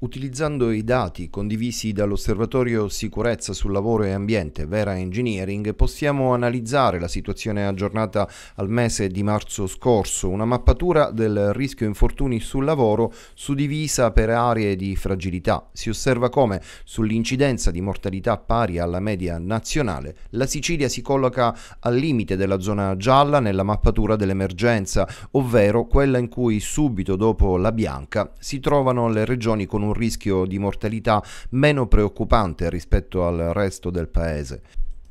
Utilizzando i dati condivisi dall'Osservatorio Sicurezza sul Lavoro e Ambiente Vera Engineering possiamo analizzare la situazione aggiornata al mese di marzo scorso, una mappatura del rischio infortuni sul lavoro suddivisa per aree di fragilità. Si osserva come sull'incidenza di mortalità pari alla media nazionale la Sicilia si colloca al limite della zona gialla nella mappatura dell'emergenza, ovvero quella in cui subito dopo la bianca si trovano le regioni con un un rischio di mortalità meno preoccupante rispetto al resto del paese.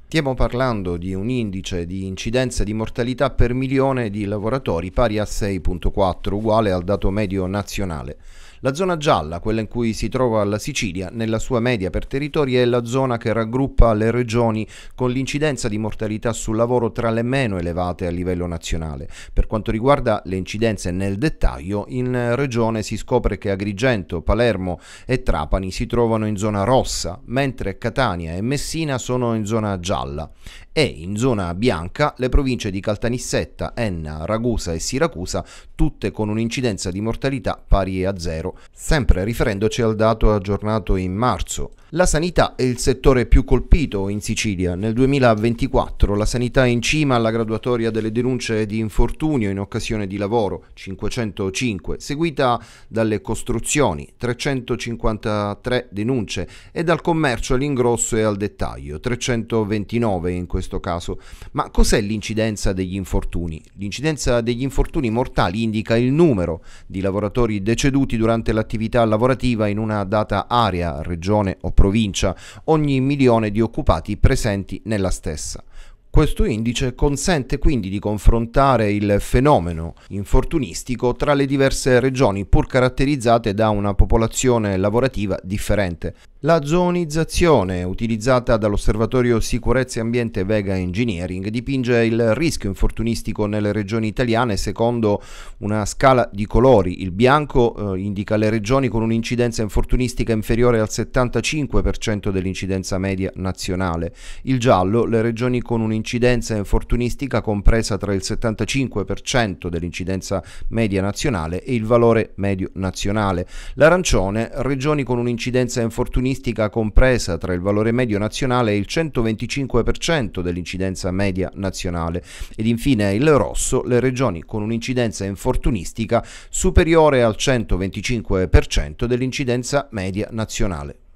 Stiamo parlando di un indice di incidenza di mortalità per milione di lavoratori pari a 6.4, uguale al dato medio nazionale. La zona gialla, quella in cui si trova la Sicilia, nella sua media per territori è la zona che raggruppa le regioni con l'incidenza di mortalità sul lavoro tra le meno elevate a livello nazionale. Per quanto riguarda le incidenze nel dettaglio, in regione si scopre che Agrigento, Palermo e Trapani si trovano in zona rossa, mentre Catania e Messina sono in zona gialla e in zona bianca le province di Caltanissetta, Enna, Ragusa e Siracusa, tutte con un'incidenza di mortalità pari a zero sempre riferendoci al dato aggiornato in marzo la sanità è il settore più colpito in Sicilia. Nel 2024 la sanità è in cima alla graduatoria delle denunce di infortunio in occasione di lavoro, 505, seguita dalle costruzioni, 353 denunce, e dal commercio all'ingrosso e al dettaglio, 329 in questo caso. Ma cos'è l'incidenza degli infortuni? L'incidenza degli infortuni mortali indica il numero di lavoratori deceduti durante l'attività lavorativa in una data area, regione o provincia ogni milione di occupati presenti nella stessa. Questo indice consente quindi di confrontare il fenomeno infortunistico tra le diverse regioni pur caratterizzate da una popolazione lavorativa differente. La zonizzazione utilizzata dall'Osservatorio Sicurezza e Ambiente Vega Engineering dipinge il rischio infortunistico nelle regioni italiane secondo una scala di colori. Il bianco eh, indica le regioni con un'incidenza infortunistica inferiore al 75% dell'incidenza media nazionale. Il giallo le regioni con un'incidenza infortunistica compresa tra il 75% dell'incidenza media nazionale e il valore medio nazionale. L'arancione regioni con un'incidenza infortunistica agonistica compresa tra il valore medio nazionale e il 125% dell'incidenza media nazionale ed infine il rosso le regioni con un'incidenza infortunistica superiore al 125% dell'incidenza media nazionale.